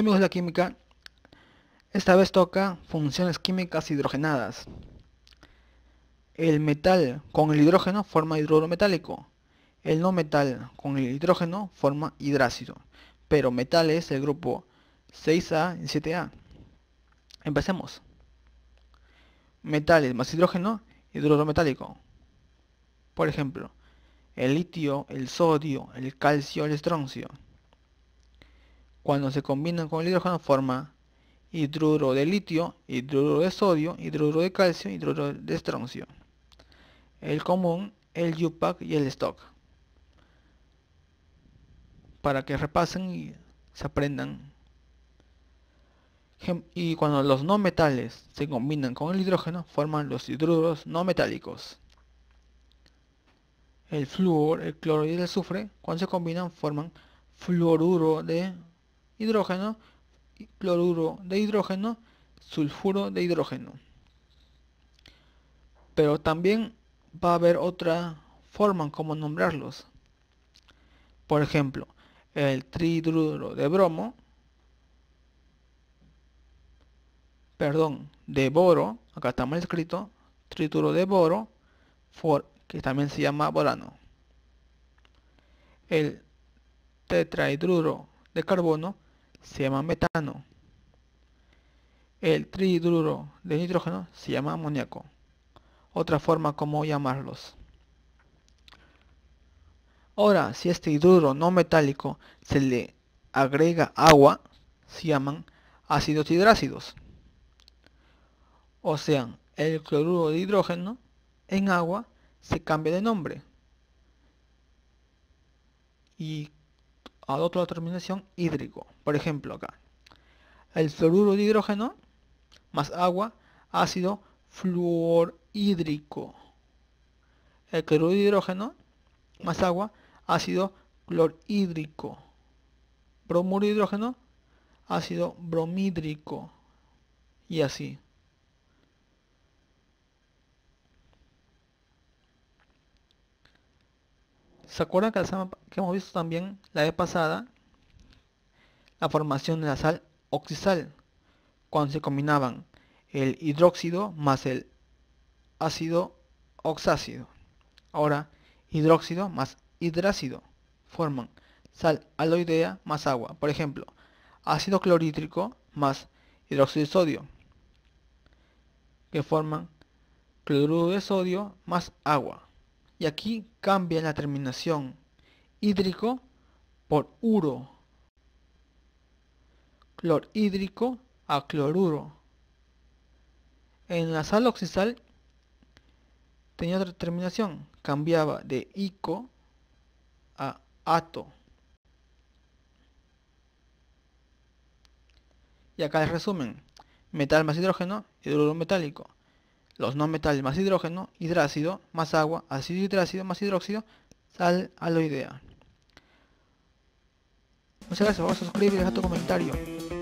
amigos de la química, esta vez toca funciones químicas hidrogenadas. El metal con el hidrógeno forma hidrógeno metálico. El no metal con el hidrógeno forma hidrácido. Pero metal es el grupo 6A y 7A. Empecemos. Metales más hidrógeno, hidrógeno metálico. Por ejemplo, el litio, el sodio, el calcio, el estroncio. Cuando se combinan con el hidrógeno forma hidruro de litio, hidruro de sodio, hidruro de calcio, hidruro de estroncio. El común, el Yupac y el Stock. Para que repasen y se aprendan. Y cuando los no metales se combinan con el hidrógeno, forman los hidruros no metálicos. El flúor, el cloro y el azufre, cuando se combinan, forman fluoruro de hidrógeno, cloruro de hidrógeno, sulfuro de hidrógeno. Pero también va a haber otra forma como nombrarlos. Por ejemplo, el trihidruro de bromo, perdón, de boro, acá está mal escrito, trituro de boro, que también se llama borano. El tetrahidruro de carbono, se llama metano. El trihidruro de nitrógeno se llama amoníaco. Otra forma como llamarlos. Ahora, si este hidruro no metálico se le agrega agua, se llaman ácidos hidrácidos. O sea, el cloruro de hidrógeno en agua se cambia de nombre. Y adopta la terminación hídrico. Por ejemplo, acá. El fluoruro de hidrógeno más agua, ácido fluorhídrico. El cloruro de hidrógeno más agua, ácido clorhídrico. Bromuro de hidrógeno, ácido bromídrico. Y así. ¿Se acuerdan que, hemos visto también la vez pasada? La formación de la sal oxisal, cuando se combinaban el hidróxido más el ácido oxácido. Ahora, hidróxido más hidrácido forman sal aloidea más agua. Por ejemplo, ácido clorhídrico más hidróxido de sodio, que forman cloruro de sodio más agua y aquí cambia la terminación hídrico por uro, clorhídrico a cloruro. En la sal oxisal tenía otra terminación, cambiaba de ico a ato. Y acá el resumen, metal más hidrógeno, hidrógeno metálico los no metales más hidrógeno, hidrácido, más agua, ácido hidrácido, más hidróxido, sal aloidea. Muchas gracias por suscribir y dejar tu comentario.